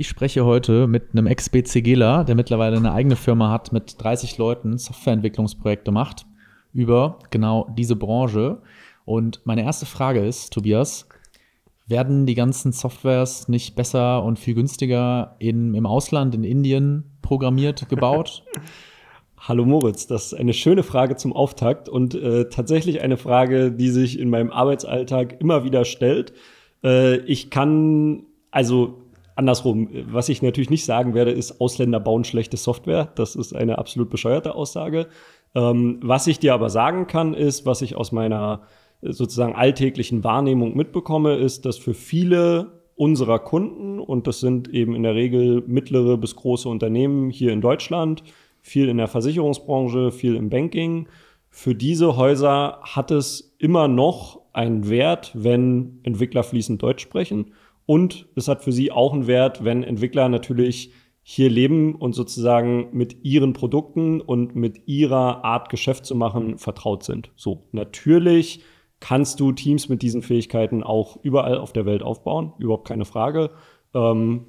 Ich spreche heute mit einem Ex-BCGler, der mittlerweile eine eigene Firma hat, mit 30 Leuten Softwareentwicklungsprojekte macht, über genau diese Branche. Und meine erste Frage ist, Tobias, werden die ganzen Softwares nicht besser und viel günstiger in, im Ausland, in Indien programmiert, gebaut? Hallo Moritz, das ist eine schöne Frage zum Auftakt und äh, tatsächlich eine Frage, die sich in meinem Arbeitsalltag immer wieder stellt. Äh, ich kann, also Andersrum, was ich natürlich nicht sagen werde, ist, Ausländer bauen schlechte Software. Das ist eine absolut bescheuerte Aussage. Ähm, was ich dir aber sagen kann, ist, was ich aus meiner äh, sozusagen alltäglichen Wahrnehmung mitbekomme, ist, dass für viele unserer Kunden, und das sind eben in der Regel mittlere bis große Unternehmen hier in Deutschland, viel in der Versicherungsbranche, viel im Banking, für diese Häuser hat es immer noch einen Wert, wenn Entwickler fließend Deutsch sprechen und es hat für sie auch einen Wert, wenn Entwickler natürlich hier leben und sozusagen mit ihren Produkten und mit ihrer Art Geschäft zu machen vertraut sind. So, natürlich kannst du Teams mit diesen Fähigkeiten auch überall auf der Welt aufbauen, überhaupt keine Frage. Ähm,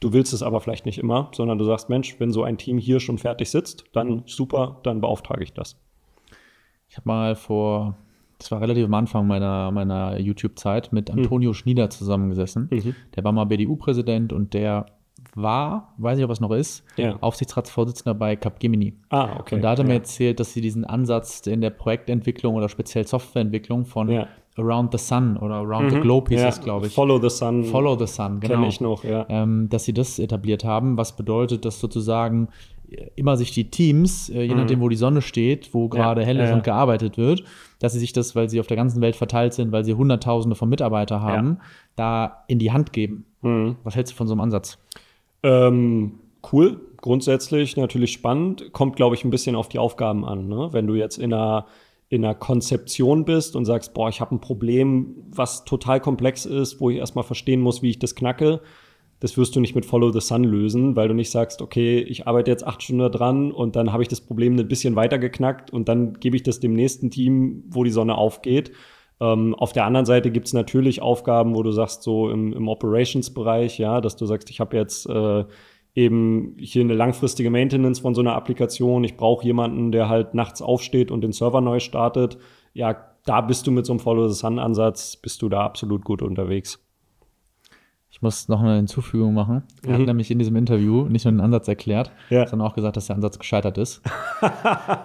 du willst es aber vielleicht nicht immer, sondern du sagst, Mensch, wenn so ein Team hier schon fertig sitzt, dann super, dann beauftrage ich das. Ich habe mal vor das war relativ am Anfang meiner, meiner YouTube-Zeit, mit mhm. Antonio mhm. Schnieder zusammengesessen. Mhm. Der war mal BDU-Präsident und der war, weiß nicht, ob es noch ist, ja. Aufsichtsratsvorsitzender bei Capgemini. Ah, okay. Und da hat er ja. mir erzählt, dass sie diesen Ansatz in der Projektentwicklung oder speziell Softwareentwicklung von ja. Around the Sun oder Around mhm. the Globe hieß es, glaube ich. Follow the Sun. Follow the Sun, genau. Kenne ich noch, ja. Ähm, dass sie das etabliert haben, was bedeutet, dass sozusagen immer sich die Teams, äh, je mhm. nachdem, wo die Sonne steht, wo gerade hell ist und gearbeitet wird, dass sie sich das, weil sie auf der ganzen Welt verteilt sind, weil sie Hunderttausende von Mitarbeitern haben, ja. da in die Hand geben. Mhm. Was hältst du von so einem Ansatz? Ähm, cool, grundsätzlich natürlich spannend. Kommt, glaube ich, ein bisschen auf die Aufgaben an. Ne? Wenn du jetzt in einer in einer Konzeption bist und sagst, boah, ich habe ein Problem, was total komplex ist, wo ich erstmal verstehen muss, wie ich das knacke, das wirst du nicht mit Follow the Sun lösen, weil du nicht sagst, okay, ich arbeite jetzt acht Stunden dran und dann habe ich das Problem ein bisschen weiter geknackt und dann gebe ich das dem nächsten Team, wo die Sonne aufgeht. Ähm, auf der anderen Seite gibt es natürlich Aufgaben, wo du sagst, so im, im Operations-Bereich, ja, dass du sagst, ich habe jetzt äh, eben hier eine langfristige Maintenance von so einer Applikation, ich brauche jemanden, der halt nachts aufsteht und den Server neu startet. Ja, da bist du mit so einem Follow the Sun-Ansatz, bist du da absolut gut unterwegs. Ich muss noch eine Hinzufügung machen. Er mhm. hat nämlich in diesem Interview nicht nur den Ansatz erklärt, ja. sondern auch gesagt, dass der Ansatz gescheitert ist.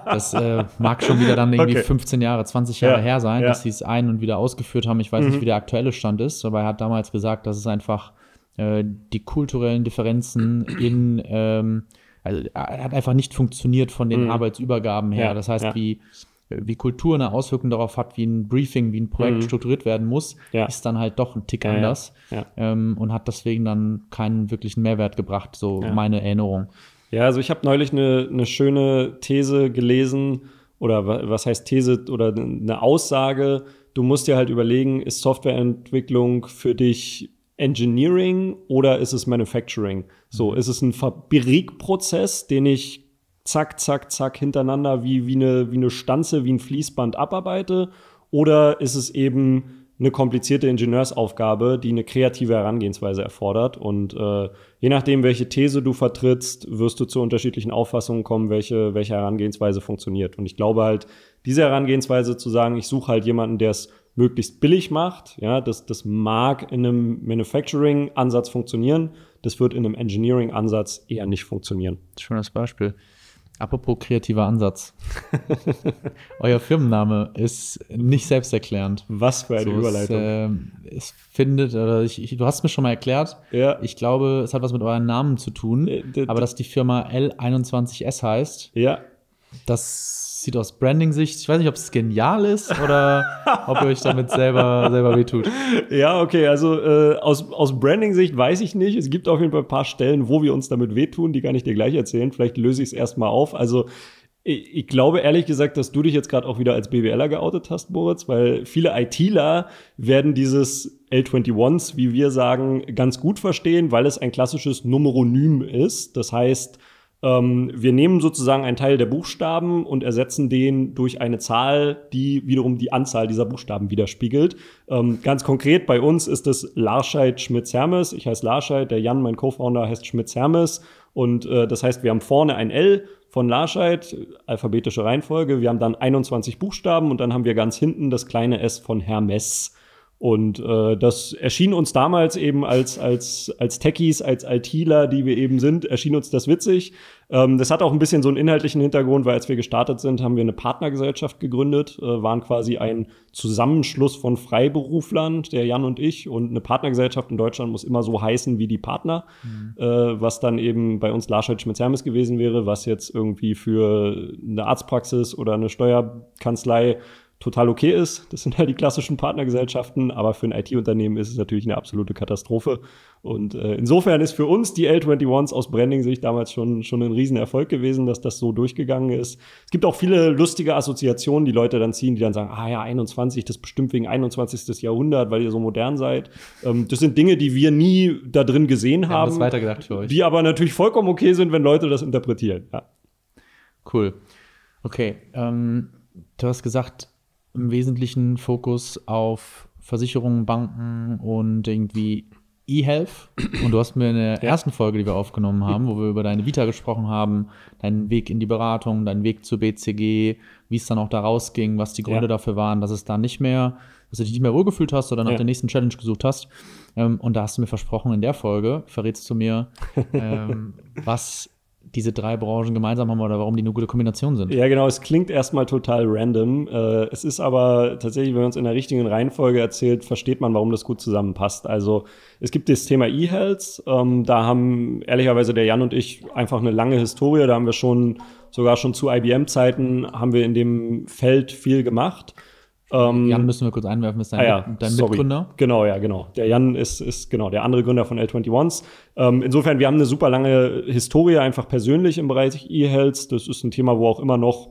das äh, mag schon wieder dann irgendwie okay. 15 Jahre, 20 Jahre ja. her sein, ja. dass sie es ein- und wieder ausgeführt haben. Ich weiß mhm. nicht, wie der aktuelle Stand ist, aber er hat damals gesagt, dass es einfach äh, die kulturellen Differenzen in ähm, also äh, hat einfach nicht funktioniert von den mhm. Arbeitsübergaben her. Das heißt, wie äh, wie Kultur eine Auswirkung darauf hat, wie ein Briefing, wie ein Projekt mhm. strukturiert werden muss, ja. ist dann halt doch ein Tick ja, anders ja. Ähm, und hat deswegen dann keinen wirklichen Mehrwert gebracht, so meine Erinnerung. Ja, also ich habe neulich eine, eine schöne These gelesen oder was heißt These oder eine Aussage. Du musst dir halt überlegen, ist Softwareentwicklung für dich Engineering oder ist es Manufacturing? So, mhm. ist es ein Fabrikprozess, den ich zack, zack, zack hintereinander wie, wie, eine, wie eine Stanze, wie ein Fließband abarbeite? Oder ist es eben eine komplizierte Ingenieursaufgabe, die eine kreative Herangehensweise erfordert? Und äh, je nachdem, welche These du vertrittst, wirst du zu unterschiedlichen Auffassungen kommen, welche, welche Herangehensweise funktioniert. Und ich glaube halt, diese Herangehensweise zu sagen, ich suche halt jemanden, der es möglichst billig macht, ja, das, das mag in einem Manufacturing-Ansatz funktionieren, das wird in einem Engineering-Ansatz eher nicht funktionieren. Schönes Beispiel. Apropos kreativer Ansatz. Euer Firmenname ist nicht selbsterklärend. Was für eine so, Überleitung. Es, äh, es findet, oder ich, ich, du hast mir schon mal erklärt, ja. ich glaube, es hat was mit euren Namen zu tun, äh, aber dass die Firma L21S heißt, ja. Das sieht aus Branding-Sicht, ich weiß nicht, ob es genial ist oder ob ihr euch damit selber, selber wehtut. Ja, okay, also äh, aus, aus Branding-Sicht weiß ich nicht. Es gibt auf jeden Fall ein paar Stellen, wo wir uns damit wehtun, die kann ich dir gleich erzählen. Vielleicht löse ich es erstmal auf. Also ich, ich glaube ehrlich gesagt, dass du dich jetzt gerade auch wieder als BWLer geoutet hast, Moritz, weil viele ITler werden dieses L21s, wie wir sagen, ganz gut verstehen, weil es ein klassisches Numeronym ist. Das heißt, ähm, wir nehmen sozusagen einen Teil der Buchstaben und ersetzen den durch eine Zahl, die wiederum die Anzahl dieser Buchstaben widerspiegelt. Ähm, ganz konkret bei uns ist es Larscheid Schmitz Hermes. Ich heiße Larscheid, der Jan, mein Co-Founder, heißt Schmitz Hermes. Und äh, das heißt, wir haben vorne ein L von Larscheid, alphabetische Reihenfolge. Wir haben dann 21 Buchstaben und dann haben wir ganz hinten das kleine S von Hermes. Und äh, das erschien uns damals eben als, als, als Techies, als ITler, die wir eben sind, erschien uns das witzig. Ähm, das hat auch ein bisschen so einen inhaltlichen Hintergrund, weil als wir gestartet sind, haben wir eine Partnergesellschaft gegründet, äh, waren quasi ein Zusammenschluss von Freiberuflern, der Jan und ich. Und eine Partnergesellschaft in Deutschland muss immer so heißen wie die Partner, mhm. äh, was dann eben bei uns Larschheit Schmitz Hermes gewesen wäre, was jetzt irgendwie für eine Arztpraxis oder eine Steuerkanzlei total okay ist. Das sind ja halt die klassischen Partnergesellschaften, aber für ein IT-Unternehmen ist es natürlich eine absolute Katastrophe. Und äh, insofern ist für uns die L21s aus Branding-Sicht damals schon, schon ein Riesenerfolg gewesen, dass das so durchgegangen ist. Es gibt auch viele lustige Assoziationen, die Leute dann ziehen, die dann sagen, ah ja, 21, das bestimmt wegen 21. Jahrhundert, weil ihr so modern seid. Ähm, das sind Dinge, die wir nie da drin gesehen wir haben. haben das weitergedacht für euch. Die aber natürlich vollkommen okay sind, wenn Leute das interpretieren. Ja. Cool. Okay. Ähm, du hast gesagt, im Wesentlichen Fokus auf Versicherungen, Banken und irgendwie eHealth. Und du hast mir in der ja. ersten Folge, die wir aufgenommen haben, wo wir über deine Vita gesprochen haben, deinen Weg in die Beratung, deinen Weg zur BCG, wie es dann auch da rausging, was die Gründe ja. dafür waren, dass es da nicht mehr, dass du dich nicht mehr wohlgefühlt hast oder nach ja. der nächsten Challenge gesucht hast. Ähm, und da hast du mir versprochen, in der Folge verrätst du mir, ähm, was diese drei Branchen gemeinsam haben oder warum die eine gute Kombination sind. Ja, genau. Es klingt erstmal total random. Äh, es ist aber tatsächlich, wenn man es in der richtigen Reihenfolge erzählt, versteht man, warum das gut zusammenpasst. Also es gibt das Thema E-Health. Ähm, da haben ehrlicherweise der Jan und ich einfach eine lange Historie. Da haben wir schon sogar schon zu IBM-Zeiten haben wir in dem Feld viel gemacht. Ähm, Jan müssen wir kurz einwerfen, ist dein, ah, ja, dein Mitgründer. Genau, ja, genau. Der Jan ist, ist genau der andere Gründer von L21s. Ähm, insofern, wir haben eine super lange Historie einfach persönlich im Bereich E-Health. Das ist ein Thema, wo auch immer noch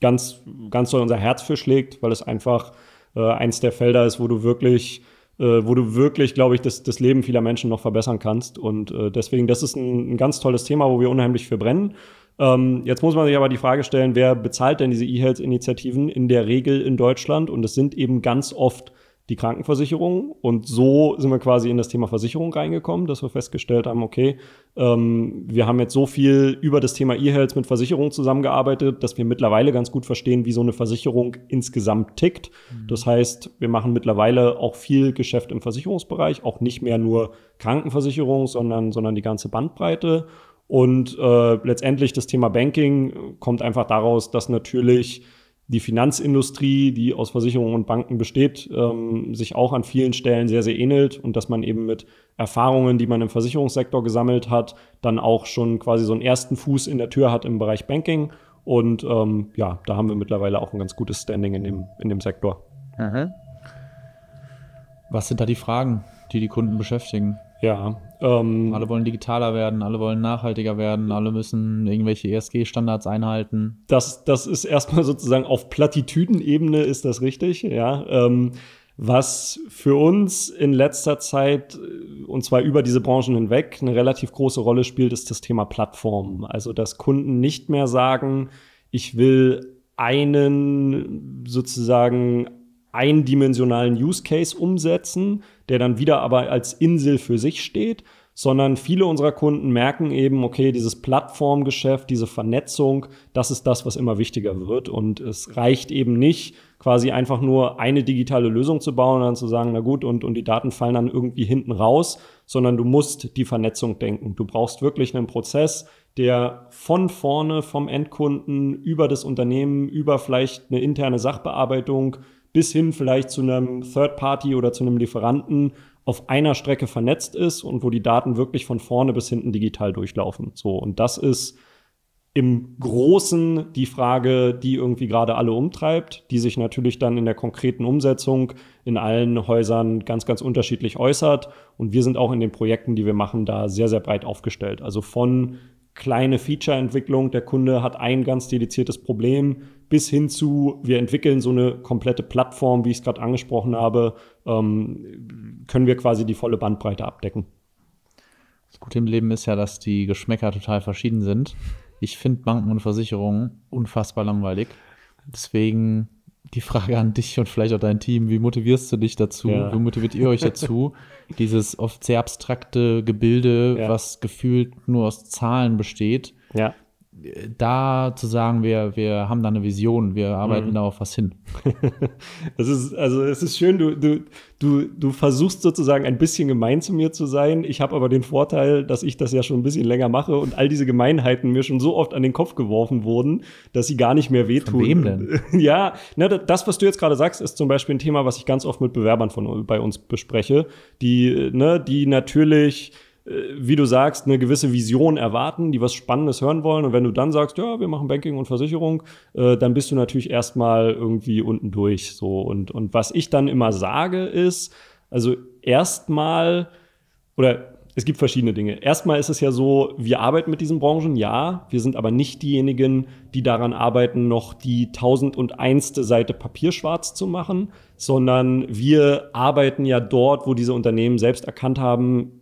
ganz, ganz doll unser Herz für schlägt, weil es einfach äh, eins der Felder ist, wo du wirklich äh, wo du wirklich, glaube ich, das, das Leben vieler Menschen noch verbessern kannst. Und äh, deswegen, das ist ein, ein ganz tolles Thema, wo wir unheimlich für brennen. Ähm, jetzt muss man sich aber die Frage stellen, wer bezahlt denn diese E-Health-Initiativen in der Regel in Deutschland? Und es sind eben ganz oft die Krankenversicherung. Und so sind wir quasi in das Thema Versicherung reingekommen, dass wir festgestellt haben, okay, ähm, wir haben jetzt so viel über das Thema E-Health mit Versicherung zusammengearbeitet, dass wir mittlerweile ganz gut verstehen, wie so eine Versicherung insgesamt tickt. Mhm. Das heißt, wir machen mittlerweile auch viel Geschäft im Versicherungsbereich, auch nicht mehr nur Krankenversicherung, sondern, sondern die ganze Bandbreite. Und äh, letztendlich das Thema Banking kommt einfach daraus, dass natürlich die Finanzindustrie, die aus Versicherungen und Banken besteht, ähm, sich auch an vielen Stellen sehr, sehr ähnelt und dass man eben mit Erfahrungen, die man im Versicherungssektor gesammelt hat, dann auch schon quasi so einen ersten Fuß in der Tür hat im Bereich Banking. Und ähm, ja, da haben wir mittlerweile auch ein ganz gutes Standing in dem, in dem Sektor. Mhm. Was sind da die Fragen, die die Kunden beschäftigen? Ja. Ähm, alle wollen digitaler werden, alle wollen nachhaltiger werden, alle müssen irgendwelche ESG-Standards einhalten. Das, das ist erstmal sozusagen auf Plattitüdenebene ist das richtig, ja. Ähm, was für uns in letzter Zeit, äh, und zwar über diese Branchen hinweg, eine relativ große Rolle spielt, ist das Thema Plattformen. Also, dass Kunden nicht mehr sagen, ich will einen sozusagen eindimensionalen Use Case umsetzen, der dann wieder aber als Insel für sich steht, sondern viele unserer Kunden merken eben, okay, dieses Plattformgeschäft, diese Vernetzung, das ist das, was immer wichtiger wird. Und es reicht eben nicht, quasi einfach nur eine digitale Lösung zu bauen und dann zu sagen, na gut, und, und die Daten fallen dann irgendwie hinten raus, sondern du musst die Vernetzung denken. Du brauchst wirklich einen Prozess, der von vorne vom Endkunden über das Unternehmen, über vielleicht eine interne Sachbearbeitung bis hin vielleicht zu einem Third Party oder zu einem Lieferanten auf einer Strecke vernetzt ist und wo die Daten wirklich von vorne bis hinten digital durchlaufen. So, und das ist im Großen die Frage, die irgendwie gerade alle umtreibt, die sich natürlich dann in der konkreten Umsetzung in allen Häusern ganz, ganz unterschiedlich äußert. Und wir sind auch in den Projekten, die wir machen, da sehr, sehr breit aufgestellt. Also von kleine Feature-Entwicklung, der Kunde hat ein ganz dediziertes Problem, bis hin zu, wir entwickeln so eine komplette Plattform, wie ich es gerade angesprochen habe, ähm, können wir quasi die volle Bandbreite abdecken. Das Gute im Leben ist ja, dass die Geschmäcker total verschieden sind. Ich finde Banken und Versicherungen unfassbar langweilig. Deswegen die Frage an dich und vielleicht auch dein Team, wie motivierst du dich dazu? Ja. Wie motiviert ihr euch dazu? Dieses oft sehr abstrakte Gebilde, ja. was gefühlt nur aus Zahlen besteht, ja da zu sagen, wir, wir haben da eine Vision, wir arbeiten mhm. da auf was hin. das ist, also es ist schön, du, du, du, du versuchst sozusagen ein bisschen gemein zu mir zu sein. Ich habe aber den Vorteil, dass ich das ja schon ein bisschen länger mache und all diese Gemeinheiten mir schon so oft an den Kopf geworfen wurden, dass sie gar nicht mehr wehtun. Von wem denn? Ja, na, das, was du jetzt gerade sagst, ist zum Beispiel ein Thema, was ich ganz oft mit Bewerbern von, bei uns bespreche, die, ne, die natürlich äh, wie du sagst, eine gewisse Vision erwarten, die was Spannendes hören wollen. Und wenn du dann sagst, ja, wir machen Banking und Versicherung, äh, dann bist du natürlich erstmal irgendwie unten durch. So. Und, und was ich dann immer sage ist, also erstmal, oder es gibt verschiedene Dinge. Erstmal ist es ja so, wir arbeiten mit diesen Branchen, ja, wir sind aber nicht diejenigen, die daran arbeiten, noch die 1001. Seite Papier schwarz zu machen, sondern wir arbeiten ja dort, wo diese Unternehmen selbst erkannt haben,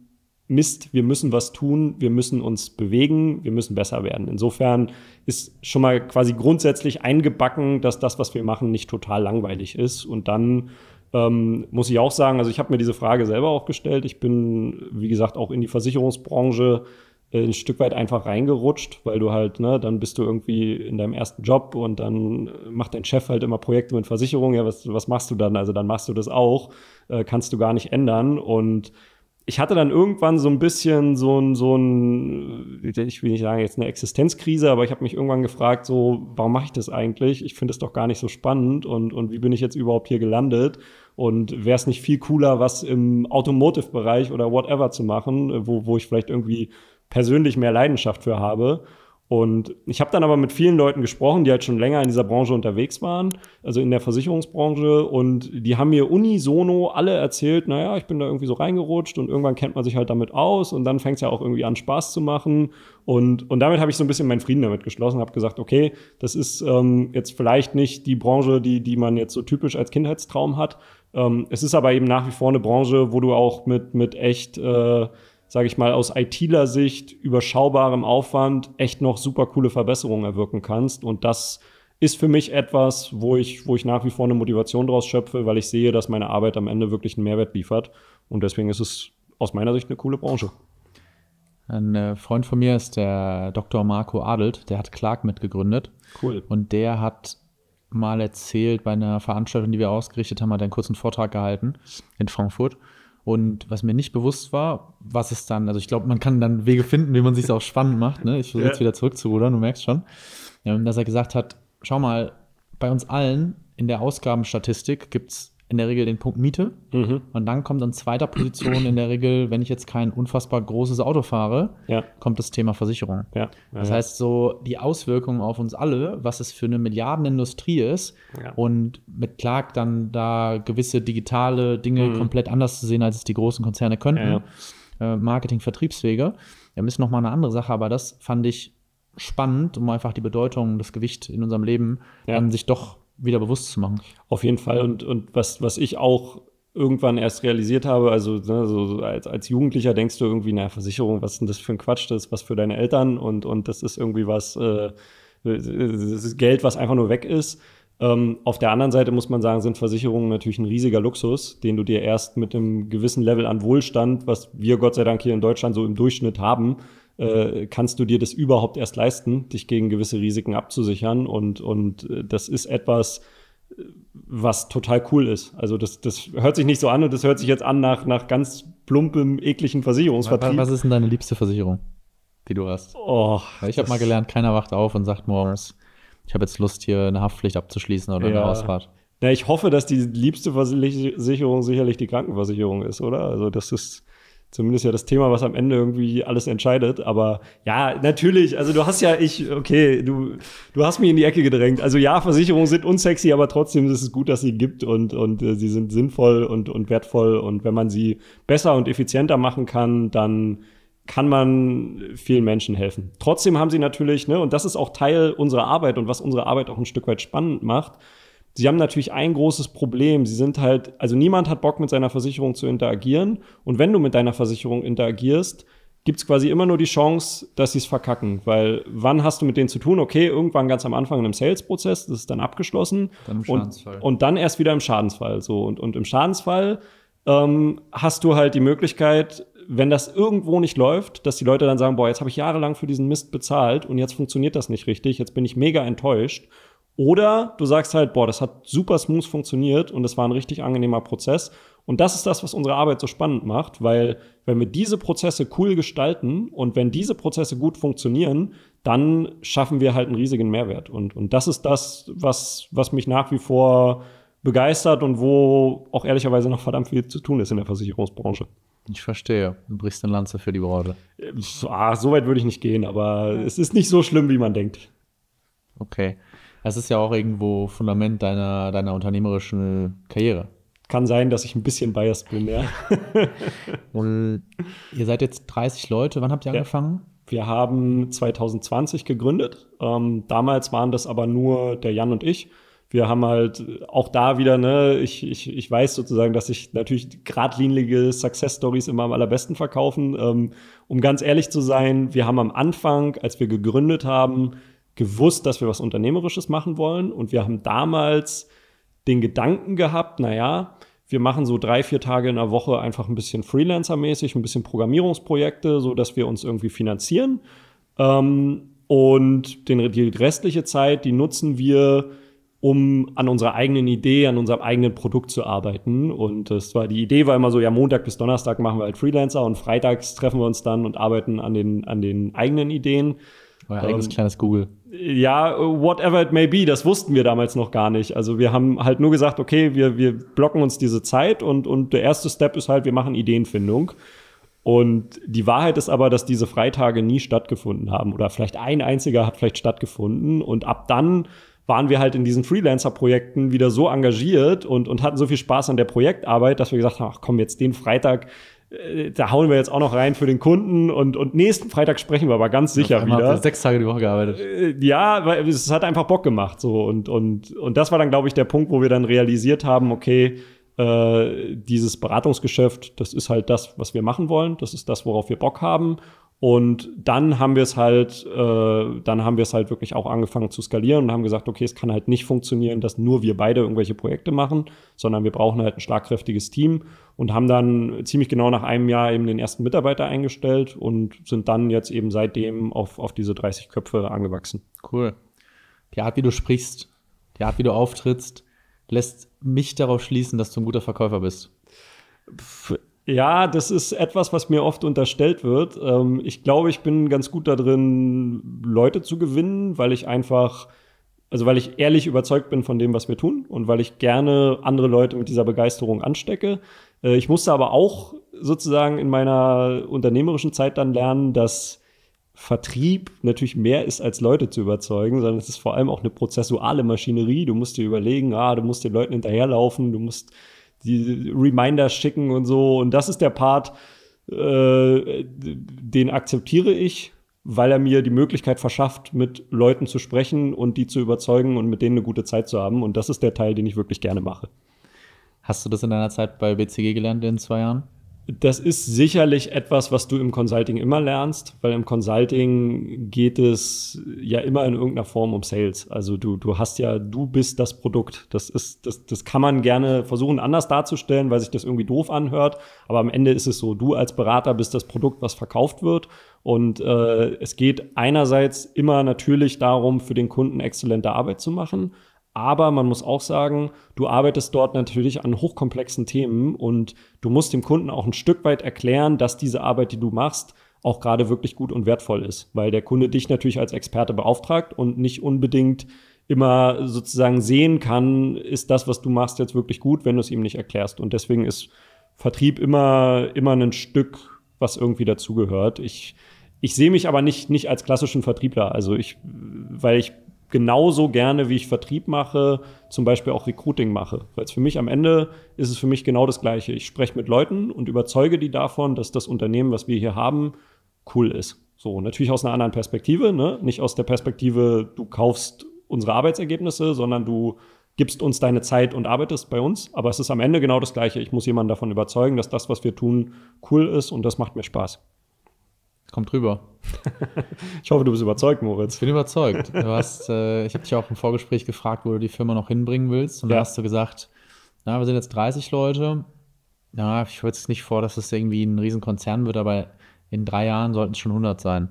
Mist, wir müssen was tun, wir müssen uns bewegen, wir müssen besser werden. Insofern ist schon mal quasi grundsätzlich eingebacken, dass das, was wir machen, nicht total langweilig ist. Und dann ähm, muss ich auch sagen, also ich habe mir diese Frage selber auch gestellt. Ich bin, wie gesagt, auch in die Versicherungsbranche äh, ein Stück weit einfach reingerutscht, weil du halt, ne, dann bist du irgendwie in deinem ersten Job und dann äh, macht dein Chef halt immer Projekte mit Versicherungen. Ja, was, was machst du dann? Also dann machst du das auch, äh, kannst du gar nicht ändern. Und ich hatte dann irgendwann so ein bisschen so ein, so ein, äh, ich will nicht sagen jetzt eine Existenzkrise, aber ich habe mich irgendwann gefragt, so, warum mache ich das eigentlich? Ich finde es doch gar nicht so spannend und, und wie bin ich jetzt überhaupt hier gelandet? Und wäre es nicht viel cooler, was im Automotive-Bereich oder whatever zu machen, wo, wo ich vielleicht irgendwie persönlich mehr Leidenschaft für habe? Und ich habe dann aber mit vielen Leuten gesprochen, die halt schon länger in dieser Branche unterwegs waren, also in der Versicherungsbranche. Und die haben mir unisono alle erzählt, naja, ich bin da irgendwie so reingerutscht und irgendwann kennt man sich halt damit aus und dann fängt es ja auch irgendwie an, Spaß zu machen. Und, und damit habe ich so ein bisschen meinen Frieden damit geschlossen, habe gesagt, okay, das ist ähm, jetzt vielleicht nicht die Branche, die, die man jetzt so typisch als Kindheitstraum hat. Ähm, es ist aber eben nach wie vor eine Branche, wo du auch mit, mit echt... Äh, sage ich mal, aus ITler Sicht überschaubarem Aufwand echt noch super coole Verbesserungen erwirken kannst. Und das ist für mich etwas, wo ich, wo ich nach wie vor eine Motivation draus schöpfe, weil ich sehe, dass meine Arbeit am Ende wirklich einen Mehrwert liefert. Und deswegen ist es aus meiner Sicht eine coole Branche. Ein äh, Freund von mir ist der Dr. Marco Adelt, der hat Clark mitgegründet. Cool. Und der hat mal erzählt, bei einer Veranstaltung, die wir ausgerichtet haben, hat er einen kurzen Vortrag gehalten in Frankfurt. Und was mir nicht bewusst war, was es dann, also ich glaube, man kann dann Wege finden, wie man sich auch spannend macht. Ne? Ich versuche jetzt ja. wieder zurückzurudern, du merkst schon, dass er gesagt hat, schau mal, bei uns allen in der Ausgabenstatistik gibt es in der Regel den Punkt Miete. Mhm. Und dann kommt an zweiter Position in der Regel, wenn ich jetzt kein unfassbar großes Auto fahre, ja. kommt das Thema Versicherung. Ja. Ja, das heißt, so die Auswirkungen auf uns alle, was es für eine Milliardenindustrie ist und mit Clark dann da gewisse digitale Dinge mhm. komplett anders zu sehen, als es die großen Konzerne könnten. Äh, Marketing, Vertriebswege, ähm, ist nochmal eine andere Sache, aber das fand ich spannend, um einfach die Bedeutung, das Gewicht in unserem Leben dann sich doch wieder bewusst zu machen. Auf jeden Fall. Und, und was, was ich auch irgendwann erst realisiert habe, also ne, so als, als Jugendlicher denkst du irgendwie, naja, Versicherung, was ist denn das für ein Quatsch, das ist was für deine Eltern und, und das ist irgendwie was, äh, das ist Geld, was einfach nur weg ist. Ähm, auf der anderen Seite muss man sagen, sind Versicherungen natürlich ein riesiger Luxus, den du dir erst mit einem gewissen Level an Wohlstand, was wir Gott sei Dank hier in Deutschland so im Durchschnitt haben, äh, kannst du dir das überhaupt erst leisten, dich gegen gewisse Risiken abzusichern. Und, und äh, das ist etwas, äh, was total cool ist. Also das, das hört sich nicht so an und das hört sich jetzt an nach, nach ganz plumpem, ekligen Versicherungsvertrieb. Was ist denn deine liebste Versicherung, die du hast? Oh, ich habe mal gelernt, keiner wacht auf und sagt morgens, ich habe jetzt Lust, hier eine Haftpflicht abzuschließen oder ja. eine Ausfahrt. Na, ich hoffe, dass die liebste Versicherung sicherlich die Krankenversicherung ist, oder? Also das ist zumindest ja das Thema, was am Ende irgendwie alles entscheidet. Aber ja, natürlich, also du hast ja, ich, okay, du, du hast mich in die Ecke gedrängt. Also ja, Versicherungen sind unsexy, aber trotzdem ist es gut, dass sie gibt und, und äh, sie sind sinnvoll und, und wertvoll. Und wenn man sie besser und effizienter machen kann, dann kann man vielen Menschen helfen. Trotzdem haben sie natürlich, ne, und das ist auch Teil unserer Arbeit und was unsere Arbeit auch ein Stück weit spannend macht, Sie haben natürlich ein großes Problem. Sie sind halt, also niemand hat Bock, mit seiner Versicherung zu interagieren. Und wenn du mit deiner Versicherung interagierst, gibt's quasi immer nur die Chance, dass sie es verkacken. Weil wann hast du mit denen zu tun? Okay, irgendwann ganz am Anfang in einem Sales-Prozess, das ist dann abgeschlossen. Dann im Schadensfall. Und, und dann erst wieder im Schadensfall. So. Und, und im Schadensfall ähm, hast du halt die Möglichkeit, wenn das irgendwo nicht läuft, dass die Leute dann sagen, boah, jetzt habe ich jahrelang für diesen Mist bezahlt und jetzt funktioniert das nicht richtig, jetzt bin ich mega enttäuscht. Oder du sagst halt, boah, das hat super smooth funktioniert und das war ein richtig angenehmer Prozess. Und das ist das, was unsere Arbeit so spannend macht, weil wenn wir diese Prozesse cool gestalten und wenn diese Prozesse gut funktionieren, dann schaffen wir halt einen riesigen Mehrwert. Und, und das ist das, was, was mich nach wie vor begeistert und wo auch ehrlicherweise noch verdammt viel zu tun ist in der Versicherungsbranche. Ich verstehe. Du brichst eine Lanze für die Branche. Äh, ah, so weit würde ich nicht gehen, aber es ist nicht so schlimm, wie man denkt. Okay. Das ist ja auch irgendwo Fundament deiner, deiner unternehmerischen Karriere. Kann sein, dass ich ein bisschen biased bin, ja. Und ihr seid jetzt 30 Leute. Wann habt ihr ja. angefangen? Wir haben 2020 gegründet. Ähm, damals waren das aber nur der Jan und ich. Wir haben halt auch da wieder, ne, ich, ich, ich weiß sozusagen, dass sich natürlich geradlinige Success Stories immer am allerbesten verkaufen. Ähm, um ganz ehrlich zu sein, wir haben am Anfang, als wir gegründet haben, gewusst, dass wir was Unternehmerisches machen wollen. Und wir haben damals den Gedanken gehabt, naja, wir machen so drei, vier Tage in der Woche einfach ein bisschen Freelancer-mäßig, ein bisschen Programmierungsprojekte, so dass wir uns irgendwie finanzieren. Ähm, und den, die restliche Zeit, die nutzen wir, um an unserer eigenen Idee, an unserem eigenen Produkt zu arbeiten. Und das war die Idee war immer so, ja, Montag bis Donnerstag machen wir halt Freelancer und freitags treffen wir uns dann und arbeiten an den, an den eigenen Ideen. Euer eigenes ähm, kleines Google. Ja, whatever it may be, das wussten wir damals noch gar nicht. Also wir haben halt nur gesagt, okay, wir, wir blocken uns diese Zeit und, und der erste Step ist halt, wir machen Ideenfindung. Und die Wahrheit ist aber, dass diese Freitage nie stattgefunden haben oder vielleicht ein einziger hat vielleicht stattgefunden und ab dann waren wir halt in diesen Freelancer-Projekten wieder so engagiert und, und hatten so viel Spaß an der Projektarbeit, dass wir gesagt haben, ach komm, jetzt den Freitag, äh, da hauen wir jetzt auch noch rein für den Kunden und, und nächsten Freitag sprechen wir aber ganz sicher wieder. Sechs Tage die Woche gearbeitet. Äh, ja, weil es hat einfach Bock gemacht so und und und das war dann glaube ich der Punkt, wo wir dann realisiert haben, okay, äh, dieses Beratungsgeschäft, das ist halt das, was wir machen wollen, das ist das, worauf wir Bock haben und dann haben wir es halt, äh, dann haben wir es halt wirklich auch angefangen zu skalieren und haben gesagt, okay, es kann halt nicht funktionieren, dass nur wir beide irgendwelche Projekte machen, sondern wir brauchen halt ein schlagkräftiges Team und haben dann ziemlich genau nach einem Jahr eben den ersten Mitarbeiter eingestellt und sind dann jetzt eben seitdem auf, auf diese 30 Köpfe angewachsen. Cool. Die Art, wie du sprichst, die Art, wie du auftrittst, lässt mich darauf schließen, dass du ein guter Verkäufer bist. Pff ja, das ist etwas, was mir oft unterstellt wird. Ähm, ich glaube, ich bin ganz gut darin, Leute zu gewinnen, weil ich einfach, also weil ich ehrlich überzeugt bin von dem, was wir tun und weil ich gerne andere Leute mit dieser Begeisterung anstecke. Äh, ich musste aber auch sozusagen in meiner unternehmerischen Zeit dann lernen, dass Vertrieb natürlich mehr ist, als Leute zu überzeugen, sondern es ist vor allem auch eine prozessuale Maschinerie. Du musst dir überlegen, ah, du musst den Leuten hinterherlaufen, du musst die Reminders schicken und so. Und das ist der Part, äh, den akzeptiere ich, weil er mir die Möglichkeit verschafft, mit Leuten zu sprechen und die zu überzeugen und mit denen eine gute Zeit zu haben. Und das ist der Teil, den ich wirklich gerne mache. Hast du das in deiner Zeit bei BCG gelernt in zwei Jahren? Das ist sicherlich etwas, was du im Consulting immer lernst, weil im Consulting geht es ja immer in irgendeiner Form um Sales. Also du, du hast ja, du bist das Produkt. Das ist, das, das kann man gerne versuchen, anders darzustellen, weil sich das irgendwie doof anhört. Aber am Ende ist es so, du als Berater bist das Produkt, was verkauft wird. Und äh, es geht einerseits immer natürlich darum, für den Kunden exzellente Arbeit zu machen. Aber man muss auch sagen, du arbeitest dort natürlich an hochkomplexen Themen und du musst dem Kunden auch ein Stück weit erklären, dass diese Arbeit, die du machst, auch gerade wirklich gut und wertvoll ist, weil der Kunde dich natürlich als Experte beauftragt und nicht unbedingt immer sozusagen sehen kann, ist das, was du machst, jetzt wirklich gut, wenn du es ihm nicht erklärst. Und deswegen ist Vertrieb immer, immer ein Stück, was irgendwie dazugehört. Ich, ich sehe mich aber nicht, nicht als klassischen Vertriebler. Also ich, weil ich genauso gerne, wie ich Vertrieb mache, zum Beispiel auch Recruiting mache. Weil es für mich am Ende ist es für mich genau das Gleiche. Ich spreche mit Leuten und überzeuge die davon, dass das Unternehmen, was wir hier haben, cool ist. So, natürlich aus einer anderen Perspektive, ne? nicht aus der Perspektive, du kaufst unsere Arbeitsergebnisse, sondern du gibst uns deine Zeit und arbeitest bei uns. Aber es ist am Ende genau das Gleiche. Ich muss jemanden davon überzeugen, dass das, was wir tun, cool ist und das macht mir Spaß. Kommt rüber. ich hoffe, du bist überzeugt, Moritz. Ich bin überzeugt. Du hast, äh, ich habe dich auch im Vorgespräch gefragt, wo du die Firma noch hinbringen willst. Und ja. da hast du gesagt, na, wir sind jetzt 30 Leute. Ja, ich höre jetzt nicht vor, dass es das irgendwie ein Riesenkonzern wird, aber in drei Jahren sollten es schon 100 sein.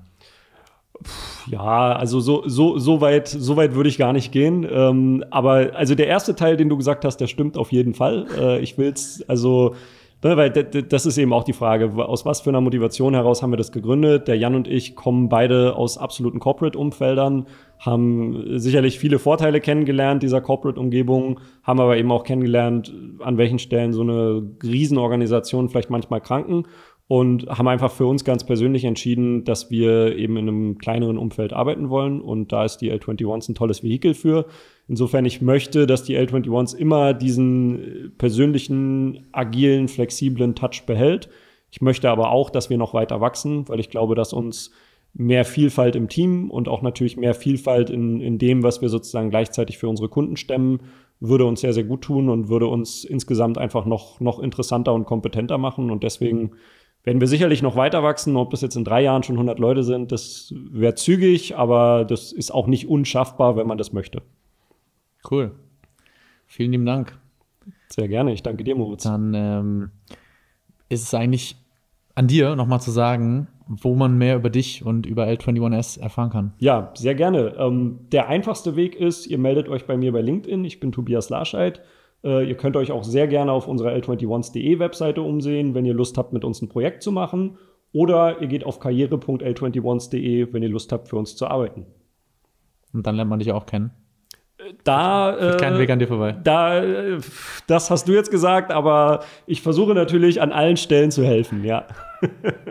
Ja, also so, so, so, weit, so weit würde ich gar nicht gehen. Ähm, aber also der erste Teil, den du gesagt hast, der stimmt auf jeden Fall. Äh, ich will es, also Ne, weil das ist eben auch die Frage, aus was für einer Motivation heraus haben wir das gegründet? Der Jan und ich kommen beide aus absoluten Corporate-Umfeldern, haben sicherlich viele Vorteile kennengelernt dieser Corporate-Umgebung, haben aber eben auch kennengelernt, an welchen Stellen so eine Riesenorganisation vielleicht manchmal kranken und haben einfach für uns ganz persönlich entschieden, dass wir eben in einem kleineren Umfeld arbeiten wollen und da ist die l 21 ein tolles Vehikel für. Insofern ich möchte, dass die L21s immer diesen persönlichen, agilen, flexiblen Touch behält. Ich möchte aber auch, dass wir noch weiter wachsen, weil ich glaube, dass uns mehr Vielfalt im Team und auch natürlich mehr Vielfalt in, in dem, was wir sozusagen gleichzeitig für unsere Kunden stemmen, würde uns sehr, sehr gut tun und würde uns insgesamt einfach noch, noch interessanter und kompetenter machen. Und deswegen werden wir sicherlich noch weiter wachsen. Ob das jetzt in drei Jahren schon 100 Leute sind, das wäre zügig, aber das ist auch nicht unschaffbar, wenn man das möchte. Cool. Vielen lieben Dank. Sehr gerne. Ich danke dir, Moritz. Dann ähm, ist es eigentlich an dir, nochmal zu sagen, wo man mehr über dich und über L21S erfahren kann. Ja, sehr gerne. Ähm, der einfachste Weg ist, ihr meldet euch bei mir bei LinkedIn. Ich bin Tobias Larscheid. Äh, ihr könnt euch auch sehr gerne auf unserer L21s.de Webseite umsehen, wenn ihr Lust habt, mit uns ein Projekt zu machen. Oder ihr geht auf karriere.l21s.de, wenn ihr Lust habt, für uns zu arbeiten. Und dann lernt man dich auch kennen. Äh, da, äh, kein Weg an dir vorbei. Da, äh, das hast du jetzt gesagt, aber ich versuche natürlich an allen Stellen zu helfen, ja.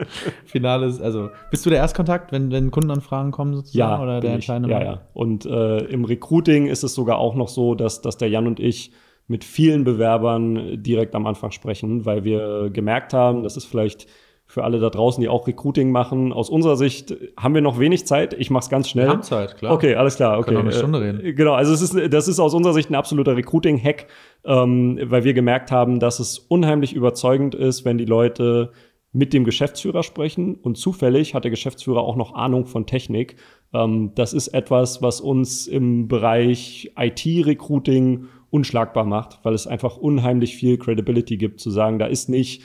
Finale ist, also bist du der Erstkontakt, wenn, wenn Kundenanfragen kommen sozusagen ja, oder der entscheidende Ja, ja. Und äh, im Recruiting ist es sogar auch noch so, dass, dass der Jan und ich mit vielen Bewerbern direkt am Anfang sprechen, weil wir gemerkt haben, das ist vielleicht für alle da draußen, die auch Recruiting machen. Aus unserer Sicht haben wir noch wenig Zeit. Ich mache es ganz schnell. Wir haben Zeit, klar. Okay, alles klar. Okay. Können eine Stunde äh, reden. Genau, also es ist, das ist aus unserer Sicht ein absoluter Recruiting-Hack, ähm, weil wir gemerkt haben, dass es unheimlich überzeugend ist, wenn die Leute mit dem Geschäftsführer sprechen und zufällig hat der Geschäftsführer auch noch Ahnung von Technik. Ähm, das ist etwas, was uns im Bereich IT-Recruiting unschlagbar macht, weil es einfach unheimlich viel Credibility gibt, zu sagen, da ist nicht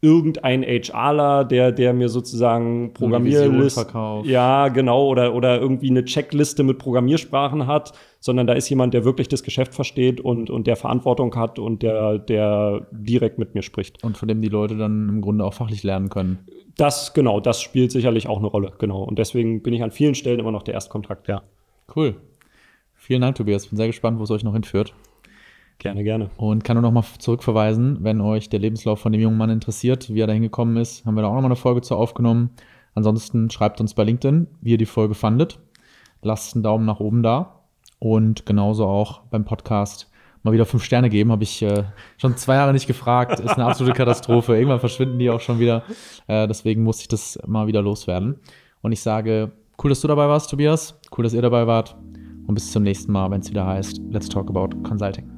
irgendein HRler, der, der mir sozusagen Programmierlist, ja, genau, oder, oder irgendwie eine Checkliste mit Programmiersprachen hat, sondern da ist jemand, der wirklich das Geschäft versteht und, und der Verantwortung hat und der, der direkt mit mir spricht. Und von dem die Leute dann im Grunde auch fachlich lernen können. Das, genau, das spielt sicherlich auch eine Rolle, genau. Und deswegen bin ich an vielen Stellen immer noch der Erstkontakt, ja. Cool. Vielen Dank, Tobias. Bin sehr gespannt, wo es euch noch hinführt. Gerne, gerne. Und kann nur nochmal zurückverweisen, wenn euch der Lebenslauf von dem jungen Mann interessiert, wie er da hingekommen ist, haben wir da auch nochmal eine Folge zu aufgenommen. Ansonsten schreibt uns bei LinkedIn, wie ihr die Folge fandet. Lasst einen Daumen nach oben da und genauso auch beim Podcast mal wieder fünf Sterne geben. Habe ich äh, schon zwei Jahre nicht gefragt. Ist eine absolute Katastrophe. Irgendwann verschwinden die auch schon wieder. Äh, deswegen musste ich das mal wieder loswerden. Und ich sage, cool, dass du dabei warst, Tobias. Cool, dass ihr dabei wart. Und bis zum nächsten Mal, wenn es wieder heißt, Let's Talk About Consulting.